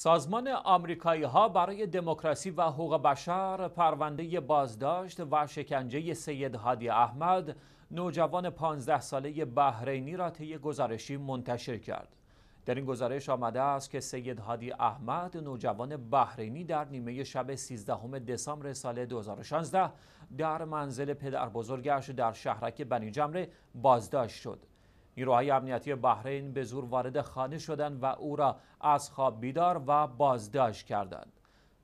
سازمان آمریکایی ها برای دموکراسی و حقوق بشر پرونده بازداشت و شکنجه سید هادی احمد نوجوان 15 ساله بحرینی را طی گزارشی منتشر کرد. در این گزارش آمده است که سید هادی احمد نوجوان بحرینی در نیمه شب 13 دسامبر سال 2016 در منزل پدر بزرگش در شهرک بنی جمره بازداشت شد. نیروهای امنیتی بحرین به زور وارد خانه شدند و او را از خواب بیدار و بازداشت کردند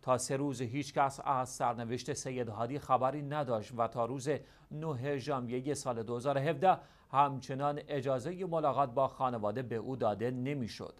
تا سه روز هیچ کس از سرنوشت سید هادی خبری نداشت و تا روز 9 ژانویه سال 2017 همچنان اجازه ملاقات با خانواده به او داده نمیشد.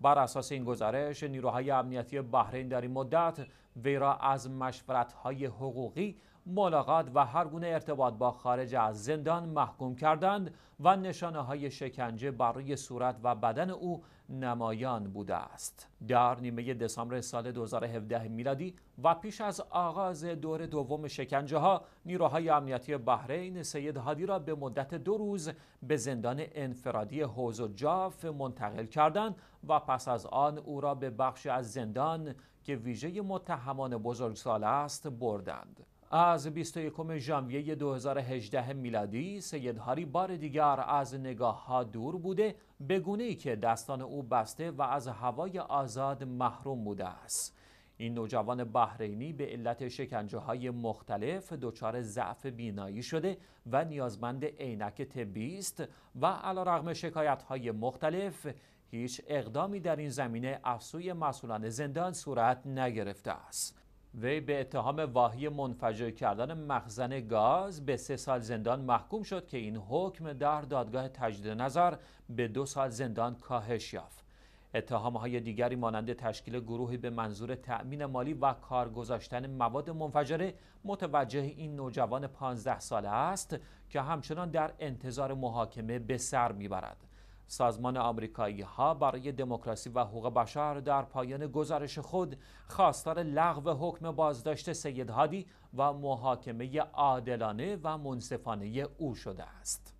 بر اساس این گزارش نیروهای امنیتی بحرین در این مدت ویرا را از مشورت‌های حقوقی ملاقات و هر گونه ارتباط با خارج از زندان محکوم کردند و نشانه های شکنجه برای صورت و بدن او نمایان بوده است در نیمه دسامبر سال 2017 میلادی و پیش از آغاز دور دوم شکنجه ها نیروهای امنیتی بحرین سید هادی را به مدت دو روز به زندان انفرادی حوز و جاف منتقل کردند و پس از آن او را به بخش از زندان که ویژه متهمان بزرگسال است بردند از 21 ژانویه 2018 میلادی سید هاری بار دیگر از نگاه ها دور بوده به گونه ای که دستان او بسته و از هوای آزاد محروم بوده است این نوجوان بحرینی به علت شکنجه های مختلف دچار ضعف بینایی شده و نیازمند عینک طبی است و علیرغم شکایت های مختلف هیچ اقدامی در این زمینه افسوی مسئولان زندان صورت نگرفته است وی به اتهام واهی منفجر کردن مخزن گاز به سه سال زندان محکوم شد که این حکم در دادگاه تجدید نظر به دو سال زندان کاهش یافت های دیگری مانند تشکیل گروهی به منظور تأمین مالی و کار گذاشتن مواد منفجره متوجه این نوجوان 15 ساله است که همچنان در انتظار محاکمه به سر میبرد. سازمان آمریکایی ها برای دموکراسی و حقوق بشر در پایان گزارش خود خواستار لغو حکم بازداشت سید هادی و محاکمه عادلانه و منصفانه او شده است.